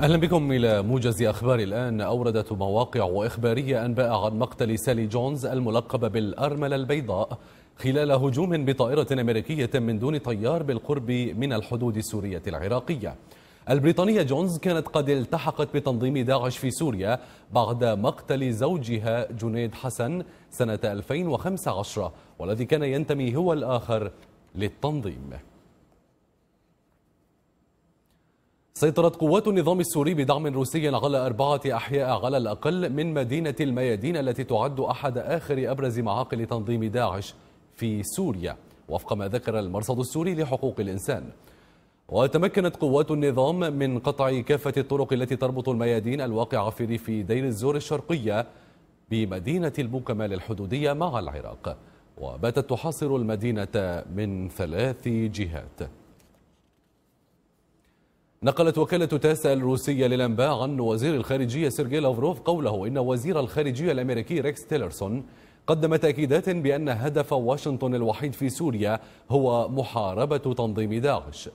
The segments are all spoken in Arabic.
أهلا بكم إلى موجز أخبار الآن أوردت مواقع إخبارية أنباء عن مقتل سالي جونز الملقبة بالأرملة البيضاء خلال هجوم بطائرة أمريكية من دون طيار بالقرب من الحدود السورية العراقية البريطانية جونز كانت قد التحقت بتنظيم داعش في سوريا بعد مقتل زوجها جنيد حسن سنة 2015 والذي كان ينتمي هو الآخر للتنظيم سيطرت قوات النظام السوري بدعم روسي على أربعة أحياء على الأقل من مدينة الميادين التي تعد أحد آخر أبرز معاقل تنظيم داعش في سوريا وفق ما ذكر المرصد السوري لحقوق الإنسان وتمكنت قوات النظام من قطع كافة الطرق التي تربط الميادين الواقعة في ريف دير الزور الشرقية بمدينة البوكمال الحدودية مع العراق وباتت تحاصر المدينة من ثلاث جهات نقلت وكالة تاس الروسية للأنباء عن وزير الخارجية سيرجي لافروف قوله إن وزير الخارجية الأمريكي ريكس تيلرسون قدم تأكيدات بأن هدف واشنطن الوحيد في سوريا هو محاربة تنظيم داعش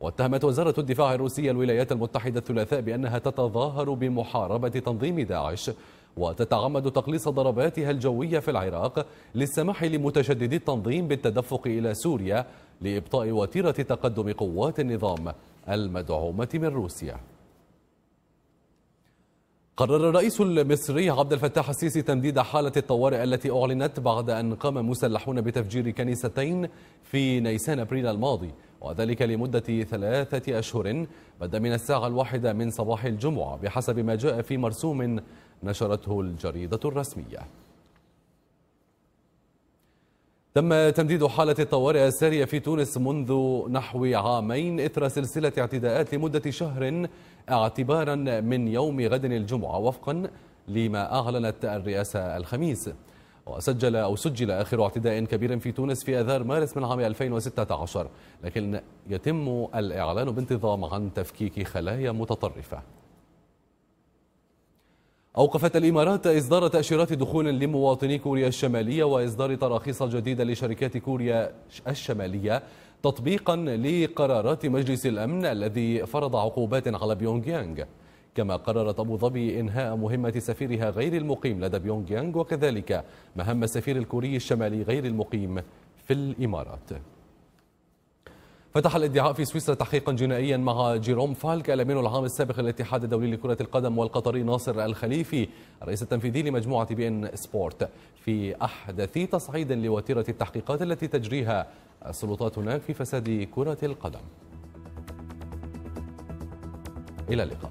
واتهمت وزارة الدفاع الروسية الولايات المتحدة الثلاثاء بأنها تتظاهر بمحاربة تنظيم داعش وتتعمد تقليص ضرباتها الجوية في العراق للسماح لمتشددي التنظيم بالتدفق إلى سوريا لإبطاء وتيرة تقدم قوات النظام المدعومة من روسيا قرر الرئيس المصري عبد الفتاح السيسي تمديد حالة الطوارئ التي أعلنت بعد أن قام مسلحون بتفجير كنيستين في نيسان أبريل الماضي وذلك لمدة ثلاثة أشهر بدأ من الساعة الواحدة من صباح الجمعة بحسب ما جاء في مرسوم نشرته الجريدة الرسمية تم تمديد حالة الطوارئ السارية في تونس منذ نحو عامين إثر سلسلة اعتداءات لمدة شهر اعتبارا من يوم غد الجمعة وفقا لما أعلنت الرئاسة الخميس وسجل أو سجل آخر اعتداء كبير في تونس في أذار مارس من عام 2016 لكن يتم الإعلان بانتظام عن تفكيك خلايا متطرفة أوقفت الإمارات إصدار تأشيرات دخول لمواطني كوريا الشمالية وإصدار تراخيص جديدة لشركات كوريا الشمالية تطبيقا لقرارات مجلس الأمن الذي فرض عقوبات على بيونغ يانغ كما قررت أبو ظبي إنهاء مهمة سفيرها غير المقيم لدى بيونغ يانغ وكذلك مهمة السفير الكوري الشمالي غير المقيم في الإمارات فتح الادعاء في سويسرا تحقيقا جنائيا مع جيروم فالك الامين العام السابق للاتحاد الدولي لكره القدم والقطري ناصر الخليفي الرئيس التنفيذي لمجموعه بي ان سبورت في احدث تصعيد لوتيره التحقيقات التي تجريها السلطات هناك في فساد كره القدم الى اللقاء